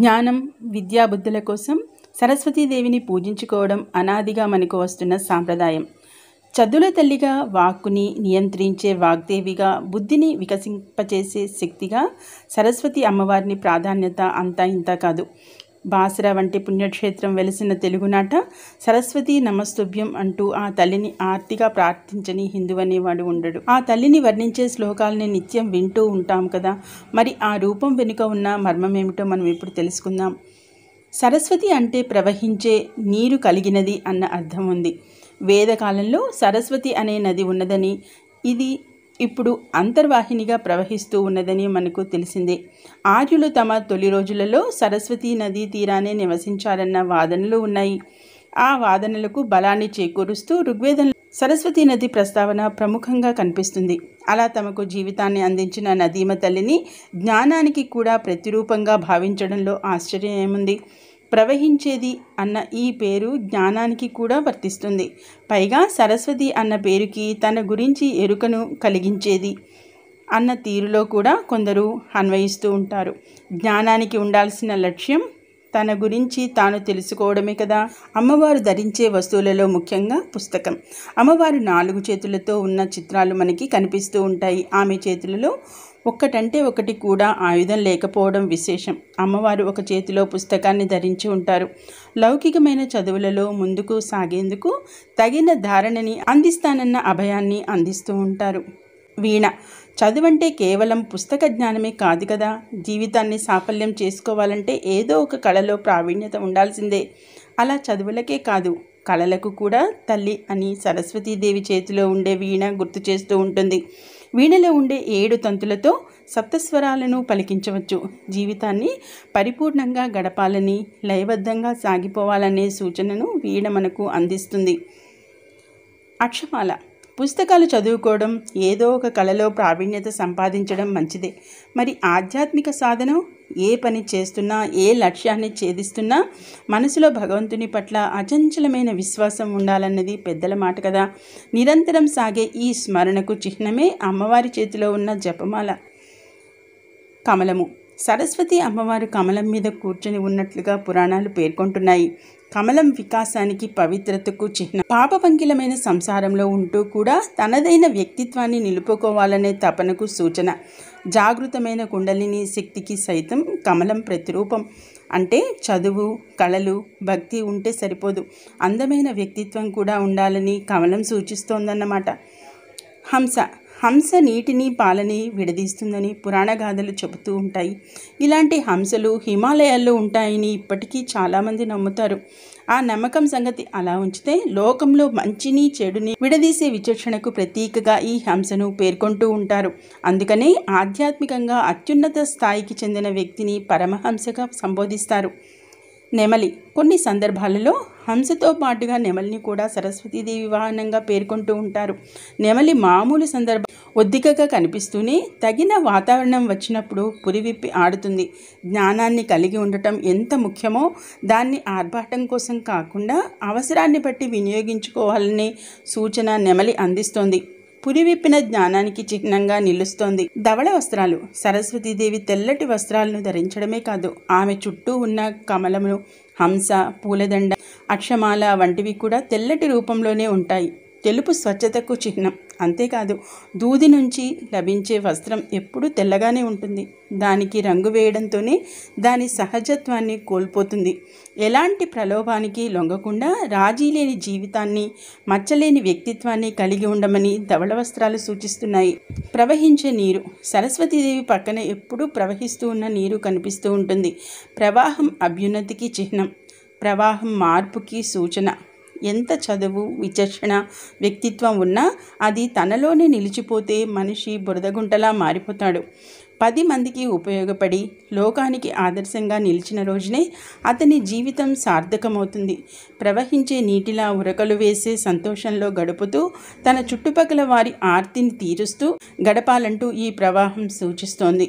జ్ఞానం విద్యాబుద్ధుల కోసం సరస్వతీదేవిని పూజించుకోవడం అనాదిగా మనకు వస్తున్న సాంప్రదాయం చదువుల తల్లిగా వాక్కుని నియంత్రించే వాగ్దేవిగా బుద్ధిని వికసింపచేసే శక్తిగా సరస్వతి అమ్మవారిని ప్రాధాన్యత అంతా ఇంత కాదు బాసర వంటి పుణ్యక్షేత్రం వెలిసిన తెలుగునాట సరస్వతి నమస్తుభ్యం అంటూ ఆ తల్లిని ఆర్తిగా ప్రార్థించని హిందూ అనేవాడు ఉండడు ఆ తల్లిని వర్ణించే శ్లోకాలని నిత్యం వింటూ ఉంటాం కదా మరి ఆ రూపం వెనుక ఉన్న మర్మం ఏమిటో మనం ఇప్పుడు తెలుసుకుందాం సరస్వతి అంటే ప్రవహించే నీరు కలిగినది అన్న అర్థం ఉంది వేదకాలంలో సరస్వతి అనే నది ఉన్నదని ఇది ఇప్పుడు అంతర్వాహినిగా ప్రవహిస్తూ ఉన్నదని మనకు తెలిసిందే ఆర్యులు తమ తొలి రోజులలో సరస్వతీ నదీ తీరానే నివసించారన్న వాదనలు ఉన్నాయి ఆ వాదనలకు బలాన్ని చేకూరుస్తూ ఋగ్వేదంలో సరస్వతీ నది ప్రస్తావన ప్రముఖంగా కనిపిస్తుంది అలా తమకు జీవితాన్ని అందించిన నదీమ తల్లిని జ్ఞానానికి కూడా ప్రతిరూపంగా భావించడంలో ఆశ్చర్యం ఏముంది ప్రవహించేది అన్న ఈ పేరు జ్ఞానానికి కూడా వర్తిస్తుంది పైగా సరస్వతి అన్న పేరుకి తన గురించి ఎరుకను కలిగించేది అన్న తీరులో కూడా కొందరు అన్వయిస్తూ ఉంటారు జ్ఞానానికి ఉండాల్సిన లక్ష్యం తన గురించి తాను తెలుసుకోవడమే కదా అమ్మవారు ధరించే వస్తువులలో ముఖ్యంగా పుస్తకం అమ్మవారు నాలుగు చేతులతో ఉన్న చిత్రాలు మనకి కనిపిస్తూ ఉంటాయి ఆమె చేతులలో ఒక్కటంటే ఒకటి కూడా ఆయుధం లేకపోవడం విశేషం అమ్మవారు ఒక చేతిలో పుస్తకాన్ని ధరించి ఉంటారు లౌకికమైన చదువులలో ముందుకు సాగేందుకు తగిన ధారణని అందిస్తానన్న అభయాన్ని అందిస్తూ ఉంటారు వీణ చదువంటే కేవలం పుస్తక జ్ఞానమే కాదు కదా జీవితాన్ని సాఫల్యం చేసుకోవాలంటే ఏదో ఒక కళలో ప్రావీణ్యత ఉండాల్సిందే అలా చదువులకే కాదు కళలకు కూడా తల్లి అని సరస్వతీదేవి చేతిలో ఉండే వీణ గుర్తు చేస్తూ ఉంటుంది వీణలో ఉండే ఏడు తంతులతో సప్తస్వరాలను పలికించవచ్చు జీవితాన్ని పరిపూర్ణంగా గడపాలని లయబద్ధంగా సాగిపోవాలనే సూచనను వీణ మనకు అందిస్తుంది అక్షమాల పుస్తకాలు చదువుకోవడం ఏదో ఒక కళలో ప్రావీణ్యత సంపాదించడం మంచిదే మరి ఆధ్యాత్మిక సాధన ఏ పని చేస్తున్నా ఏ లక్ష్యాన్ని ఛేదిస్తున్నా మనసులో భగవంతుని పట్ల అచంచలమైన విశ్వాసం ఉండాలన్నది పెద్దల మాట కదా నిరంతరం సాగే ఈ స్మరణకు చిహ్నమే అమ్మవారి చేతిలో ఉన్న జపమాల కమలము సరస్వతి అమ్మవారు కమలం మీద కూర్చొని ఉన్నట్లుగా పురాణాలు పేర్కొంటున్నాయి కమలం వికాసానికి పవిత్రతకు చిహ్నం పాపవంకిలమైన సంసారంలో ఉంటూ కూడా తనదైన వ్యక్తిత్వాన్ని నిలుపుకోవాలనే తపనకు సూచన జాగృతమైన కుండలిని శక్తికి సైతం కమలం ప్రతిరూపం అంటే చదువు కళలు భక్తి ఉంటే సరిపోదు అందమైన వ్యక్తిత్వం కూడా ఉండాలని కమలం సూచిస్తోందన్నమాట హంస హంస నీటిని పాలని విడదీస్తుందని పురాణగాథలు చెబుతూ ఉంటాయి ఇలాంటి హంసలు హిమాలయాల్లో ఉంటాయని ఇప్పటికీ చాలామంది నమ్ముతారు ఆ నమ్మకం సంగతి అలా ఉంచితే లోకంలో మంచిని చెడుని విడదీసే విచక్షణకు ప్రతీకగా ఈ హంసను పేర్కొంటూ ఉంటారు అందుకనే ఆధ్యాత్మికంగా అత్యున్నత స్థాయికి చెందిన వ్యక్తిని పరమహంసగా సంబోధిస్తారు నెమలి కొన్ని సందర్భాలలో హంసతో పాటుగా నెమలిని కూడా సరస్వతీదేవి వాహనంగా పేర్కొంటూ ఉంటారు నెమలి మామూలు సందర్భం ఒద్దికగా కనిపిస్తూనే తగిన వాతావరణం వచ్చినప్పుడు పురివిప్పి ఆడుతుంది జ్ఞానాన్ని కలిగి ఉండటం ఎంత ముఖ్యమో దాన్ని ఆర్భాటం కోసం కాకుండా అవసరాన్ని బట్టి వినియోగించుకోవాలనే సూచన నెమలి అందిస్తోంది పులివిప్పిన జ్ఞానానికి చిహ్నంగా నిలుస్తోంది ధవళ వస్త్రాలు సరస్వతీదేవి తెల్లటి వస్త్రాలను ధరించడమే కాదు ఆమె చుట్టూ ఉన్న కమలములు హంస పూలదండ అక్షమాల వంటివి కూడా తెల్లటి రూపంలోనే ఉంటాయి తెలుపు స్వచ్ఛతకు చిహ్నం అంతేకాదు దూది నుంచి లభించే వస్త్రం ఎప్పుడూ తెల్లగానే ఉంటుంది దానికి రంగు వేయడంతోనే దాని సహజత్వాన్ని కోల్పోతుంది ఎలాంటి ప్రలోభానికి లొంగకుండా రాజీ లేని జీవితాన్ని మచ్చలేని వ్యక్తిత్వాన్ని కలిగి ఉండమని ధవళ వస్త్రాలు సూచిస్తున్నాయి ప్రవహించే నీరు సరస్వతీదేవి పక్కన ఎప్పుడూ ప్రవహిస్తూ ఉన్న నీరు కనిపిస్తూ ఉంటుంది ప్రవాహం అభ్యున్నతికి చిహ్నం ప్రవాహం మార్పుకి సూచన ఎంత చదువు విచక్షణ వ్యక్తిత్వం ఉన్నా అది తనలోనే నిలిచిపోతే మనిషి బురదగుంటలా మారిపోతాడు పది మందికి ఉపయోగపడి లోకానికి ఆదర్శంగా నిలిచిన రోజునే అతని జీవితం సార్థకమవుతుంది ప్రవహించే నీటిలా ఉరకలు వేసే సంతోషంలో గడుపుతూ తన చుట్టుపక్కల వారి ఆర్తిని తీరుస్తూ గడపాలంటూ ఈ ప్రవాహం సూచిస్తోంది